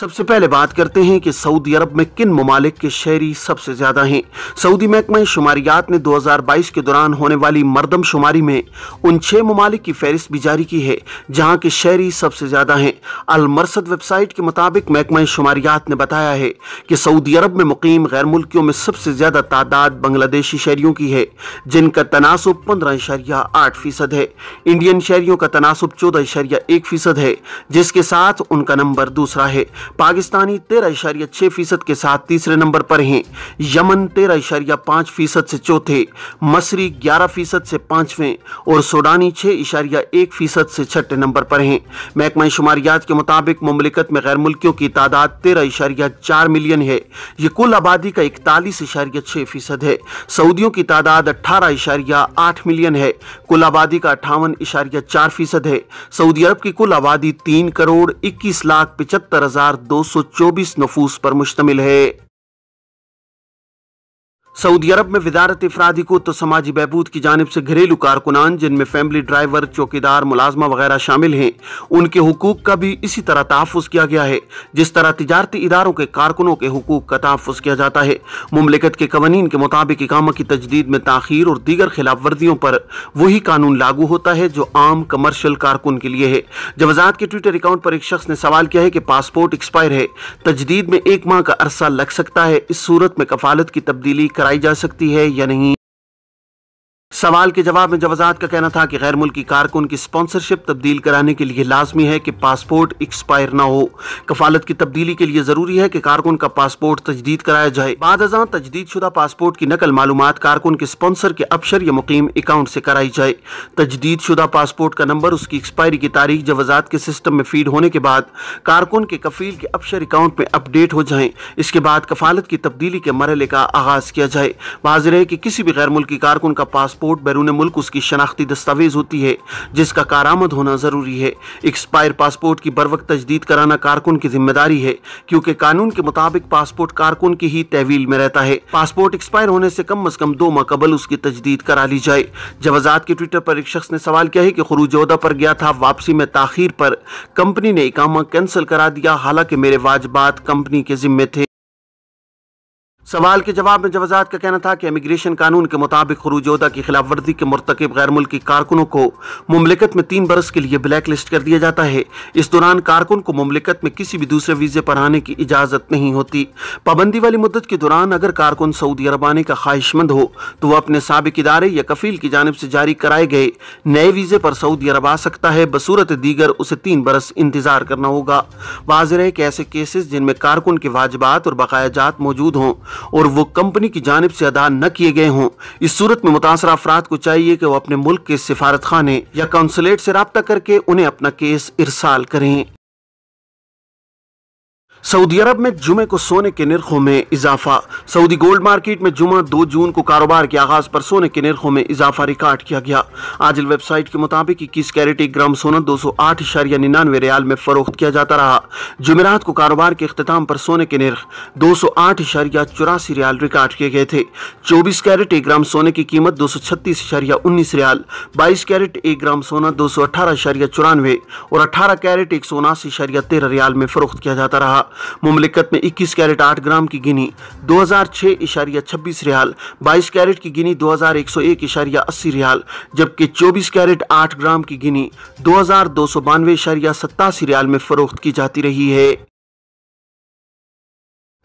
सबसे पहले बात करते हैं कि सऊदी अरब में किन ममालिक के शहरी सबसे ज़्यादा हैं सऊदी महकमा शुमारियात ने 2022 के दौरान होने वाली मरदमशुमारी में उन छह ममालिक की फहरिस्त भी जारी की है जहां के शहरी सबसे ज़्यादा हैं अलमरसद वेबसाइट के मुताबिक महकमा शुमारियात ने बताया है कि सऊदी अरब में मुकीम गैर मुल्कियों में सबसे ज़्यादा तादाद बांग्लादेशी शहरीों की है जिनका तनासब पंद्रह इशारिया आठ फीसद है इंडियन शहरियों का तनासब चौदह इशारिया एक फीसद है जिसके साथ उनका नंबर दूसरा है पाकिस्तानी तेरह इशारिया छह फीसद के साथ तीसरे नंबर पर हैं यमन तेरह इशारिया पांच फीसद से चौथे मसरी ग्यारह फीसद से पांचवें और सोडानी छह इशारिया एक फीसद से छठे नंबर पर हैं महकमा शुमारियात के मुताबिक ममलिकत में गैर मुल्कियों की तादाद तेरह इशारिया चार मिलियन है ये कुल आबादी का इकतालीस इशारिया छह फीसद है सऊदियों की तादाद अट्ठारह इशारिया आठ मिलियन है कुल आबादी का अट्ठावन इशारिया चार फीसद है सऊदी अरब की कुल आबादी तीन करोड़ इक्कीस लाख पचहत्तर हजार हजार दो सौ चौबीस नफूस पर मुश्तमिल है सऊदी अरब में वजारत अफराधी को तो समाजी बहबूद की जानब से घरेलू कारकुनान जिनमें फैमिली ड्राइवर चौकीदार मुलाजमा वगैरह शामिल हैं उनके हकूक का भी इसी तरह तहफ़ किया गया है जिस तरह तजारती इदारों के कारकुनों के हकूक का तहफ़ किया जाता है ममलिकत के कवानीन के मुताबिक इकामा की तजदीद में तखिर और दीगर खिलाफ वर्जियों पर वही कानून लागू होता है जो आम कमर्शल कारकुन के लिए है जवाजात के ट्विटर अकाउंट पर एक शख्स ने सवाल किया है कि पासपोर्ट एक्सपायर है तजदीद में एक माह का अरसा लग सकता है इस सूरत में कफालत की तब्दीली कराई जा सकती है या नहीं सवाल के जवाब में जवाजात का कहना था कि गैर मुल्की कारकुन की स्पॉन्सरशिप तब्दील कराने के लिए लाजमी है कि पासपोर्ट एक्सपायर ना हो कफालत की तब्दीली के लिए जरूरी है कि कारकुन का पासपोर्ट तजदीद कराया जाए बाद अजा तजदीद शुदा पासपोर्ट की नकल मालूम कारकुन के स्पॉन्सर के अफसर या मुकीम अकाउंट से कराई जाए तजदीद शुदा पासपोर्ट का नंबर उसकी एक्सपायरी की तारीख जवाजात के सिस्टम में फीड होने के बाद कारकुन के कफील के अफसर अकाउंट में अपडेट हो जाए इसके बाद कफालत की तब्दीली के मरल का आगाज किया जाए वाजिर है कि किसी भी गैर मुल्की कारकुन का पासपोर्ट पासपोर्ट बैरून मुल्क उसकी शनाख्ती दस्तावेज होती है जिसका कारामद होना ज़रूरी है एक्सपायर पासपोर्ट की बर वक्त तजदीद कराना कारकुन की जिम्मेदारी है क्योंकि कानून के मुताबिक पासपोर्ट कारकुन की ही तहवील में रहता है पासपोर्ट एक्सपायर होने से कम अज कम दो माह कबल उसकी तजदीद करा ली जाए जवाजात के ट्विटर पर एक शख्स ने सवाल किया है कि खरूज उहदा पर गया था वापसी में ताखिर पर कंपनी ने इकामा कैंसिल करा दिया हालांकि मेरे वाजबात कंपनी के जिम्मे थे सवाल के जवाब में जवाजात का कहना था कि इमिग्रेशन कानून के मुताबिक खरूजोदा की खिलाफ वर्जी के मरतकब गैर मुल्की कारकुनों को ममलिकत में तीन बरस के लिए ब्लैक लिस्ट कर दिया जाता है इस दौरान कारकुन को ममलिकत में किसी भी दूसरे वीजे पर आने की इजाज़त नहीं होती पाबंदी वाली मुद्दत के दौरान अगर कारकुन सऊदी अरब आने का ख्वाहिशमंद हो तो वह अपने सबक इदारे या कफील की जानब से जारी कराए गए नए वीजे पर सऊदी अरब आ सकता है बसूरत दीगर उसे तीन बरस इंतजार करना होगा वाजर है कि ऐसे केसेस जिनमें कारकुन के वाजबात और बकाया जात मौजूद हों और वो कंपनी की जानब से अदा न किए गए हों इस सूरत में मुतासर अफराद को चाहिए कि वो अपने मुल्क के सिफारत खाने या कौंसलेट से रबता करके उन्हें अपना केस इरसाल करें सऊदी अरब में जुमे को सोने के निरखों में इजाफा सऊदी गोल्ड मार्केट में जुमा दो जून को कारोबार के आगाज पर सोने के निरखों में इजाफा रिकॉर्ड किया गया आज वेबसाइट के मुताबिक इक्कीस कैरेट एक ग्राम सोना दो सौ आठ इशारिया रियाल में फरोख्त किया जाता रहा जुमेरात को कारोबार के अख्ताम पर सोने के निरख दो सौ आठ चौरासी रियाल रिकॉर्ड किए गए थे चौबीस कैरेट एक ग्राम सोने की कीमत दो सौ छत्तीस उन्नीस रियाल बाईस कैरेट एक ग्राम सोना दो सौ अठारह चौरानवे और अठारह कैरेट एक सौ उनासी तेरह रियाल में फरोख्त किया जाता रहा मुमलिकत में 21 कैरेट 8 ग्राम की गिनी दो हज़ार छः इशारिया छब्बीस रियाल बाईस कैरेट की गिनी दो हज़ार एक सौ एक इशारिया अस्सी रियाल जबकि चौबीस कैरेट आठ ग्राम की गिनी दो हज़ार दो सौ बानवे इशारिया सत्तासी रियाल में फ़रोख्त की जाती रही है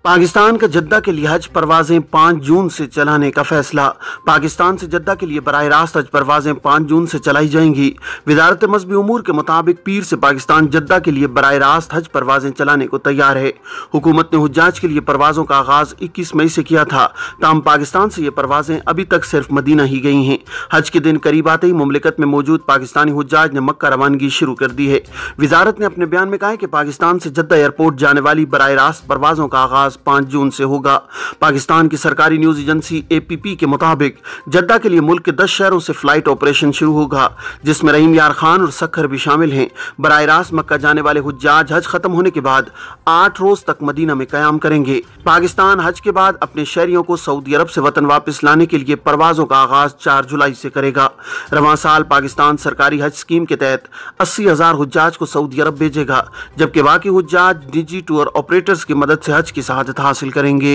पाकिस्तान का जद्दा के लिहाज परवाजें पाँच जून से चलाने का फैसला पाकिस्तान से जद्दा के लिए बरह रास्त आज परवाजें पाँच जून से चलाई जाएंगी वजारत मजहबी उमूर के मुताबिक पीर से पाकिस्तान जद्दा के लिए बरह रास्त हज परवाजें चलाने को तैयार है हुकूमत ने हजाज के लिए परवाजों का आगाज इक्कीस मई से किया था तमाम पाकिस्तान से ये परवाजें अभी तक सिर्फ मदीना ही गई हैं हज के दिन करीब आते ही ममलिकत में मौजूद पाकिस्तानी हजाज ने मक्का रवानगी शुरू कर दी है वजारत ने अपने बयान में कहा कि पाकिस्तान से जद्दा एयरपोर्ट जाने वाली बरह रास्त परवाजों का आगाज प्रयास 5 जून से होगा पाकिस्तान की सरकारी न्यूज एजेंसी एपीपी के मुताबिक जद्दा के लिए मुल्क के दस शहरों से फ्लाइट ऑपरेशन शुरू होगा जिसमें रहीम यार खान और सखर भी शामिल हैं बर रास्त मक्का जाने वाले हजाज हज खत्म होने के बाद आठ रोज तक मदीना में क्याम करेंगे पाकिस्तान हज के बाद अपने शहरियों को सऊदी अरब से वतन वापस लाने के लिए परवाजों का आगाज चार जुलाई से करेगा रवा साल पाकिस्तान सरकारी हज स्कीम के तहत अस्सी हजार हजाज को सऊदी अरब भेजेगा जबकि बाकी हजाज निजी टूर ऑपरेटर्स की मदद से हज की सहायता शहादत हासिल करेंगे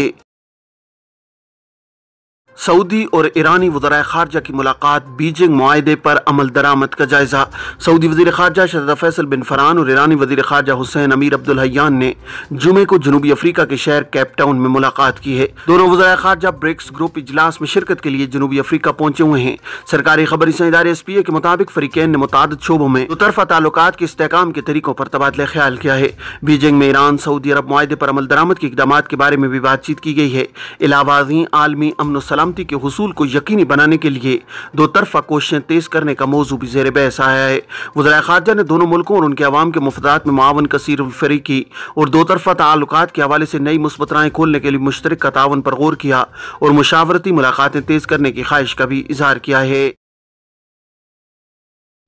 सऊदी और ईरानी वजरा खारजा की मुलाकात बीजिंग माहे पर अमल दरामद का जायजा सऊदी वजी खारजा शरदा फैसल बिन फरान और ईरानी वजी खारजा हुसैन अमीर अब्दुल हयान ने जुमे को जनूबी अफ्रीका के शहर कैपटाउन में मुलाकात की है दोनों वजरा खारजा ब्रिक्स ग्रुप इजलास में शिरकत के लिए जनूबी अफ्रीका पहुंचे हुए हैं सरकारी खबर इदारे एस पी ए के मुताबिक फरीकैन ने मुताद शोबों में दोतरफा ताल्लुक के इसकाम के तरीकों पर तबादला ख्याल किया है बीजिंग में ईरान सऊदी अरब माहे पर अमल दरामद के इकदाम के बारे में भी बातचीत की गई है इलावाजी आलमी अमन सलाम सलामती के हसूल को यकीनी बनाने के लिए दो तरफा कोशिशें तेज़ करने का मौजू भी जेर बहस आया है वजरा खारजा ने दोनों मुल्कों और उनके आवाम के मफदात में मावन कसर फरी की और दो तरफा ताल्लुक के हवाले से नई मुस्बत राय खोलने के लिए मुश्तर का तावन पर गौर किया और मुशावरती मुलाकातें तेज़ करने की ख्वाहिश का भी इजहार किया है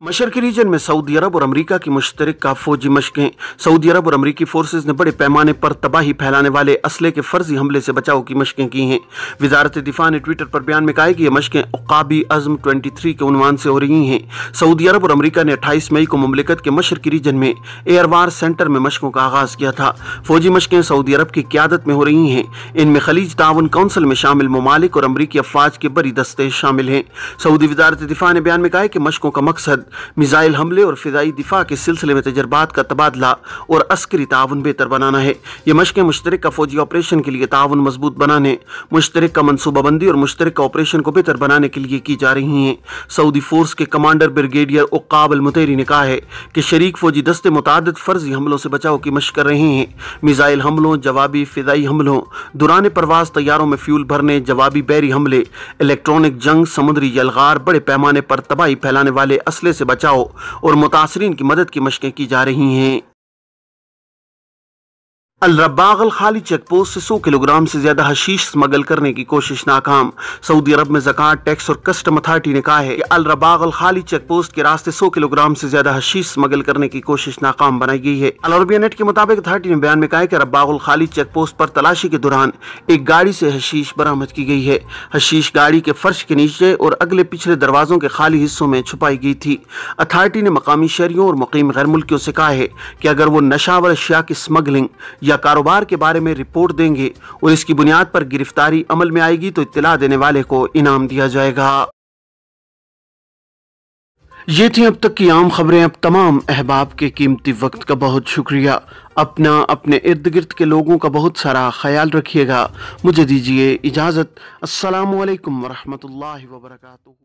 मशरकी रीजन में सऊदी अरब और अमेरिका की मुश्तरक फौजी मशकें सऊदी अरब और अमरीकी फोर्सेज ने बड़े पैमाने पर तबाही फैलाने वाले असले के फर्जी हमले से बचाव की मशकें की हैं वजारत दिफा ने ट्विटर पर बयान में कहा कि ये मशकें अकाबी अज़म 23 के उनवान से हो रही हैं सऊदी अरब और अमरीका ने अट्ठाईस मई को ममलिकत के मशरकी रीजन में एयरवार सेंटर में मशकों का आगाज़ किया था फौजी मशकें सऊदी अरब की क्यादत में हो रही हैं इनमें खलीज ताउन कौंसिल में शामिल ममालिक और अमरीकी अफवाज के बड़ी दस्ते शामिल हैं सऊदी वजारत दिफा ने बयान में कहा कि मशकों का मकसद मिज़ाइल हमले और फ़िज़ाई दिफा के सिलसिले में तजर्बात का तबादला और अस्करी ताउन बेहतर बनाना है ये मशक़ का फ़ौजी ऑपरेशन के लिए ताउन मजबूत बनाने मुश्तर का मनसूबाबंदी और मुश्तर ऑपरेशन को बेहतर बनाने के लिए की जा रही हैं सऊदी फोर्स के कमांडर ब्रिगेडियर उकाबल मुतेरी ने कहा है कि शरीक फ़ौजी दस्ते मुतद फ़र्जी हमलों से बचाव की मश कर रहे हैं मिज़ाइल हमलों जवाबी फ़िज़ाई हमलों दुरान परवास तैयारों में फ्यूल भरने जवाबी बैरी हमले इलेक्ट्रॉनिक जंग समुद्री यलगार बड़े पैमाने पर तबाही फैलाने वाले असले से बचाव और मुतासरीन की मदद की मशक़ें की जा रही हैं अलरबागल खाली पोस्ट से 100 किलोग्राम से ज्यादा हशीश स्मगल करने की कोशिश नाकाम सऊदी अरब में जक़ात टैक्स और कस्टम अथॉरिटी ने कहा है कि अलरबागल खाली चेक पोस्ट के रास्ते 100 किलोग्राम से ज्यादा हशीश स्मगल करने की कोशिश नाकाम बनाई गई है अलरबिया नेट के मुताबिक अथॉरिटी ने बयान में कहा है कि रबागल खाली पोस्ट पर तलाशी के दौरान एक गाड़ी से हशीश बरामद की गई है हशीश गाड़ी के फर्श के नीचे और अगले पिछले दरवाजों के खाली हिस्सों में छुपाई गई थी अथॉरिटी ने मकामी शहरियों और मुकीम गैर मुल्कियों से कहा है कि अगर वो नशावर अशिया की स्मगलिंग या या कारोबार के बारे में रिपोर्ट देंगे और इसकी बुनियाद पर गिरफ्तारी अमल में आएगी तो इतला देने वाले को इनाम दिया जाएगा ये थी अब तक की आम खबरें अब तमाम अहबाब के कीमती वक्त का बहुत शुक्रिया अपना अपने इर्द गिर्द के लोगों का बहुत सारा ख्याल रखिएगा मुझे दीजिए इजाज़त असल वरहमत वर्का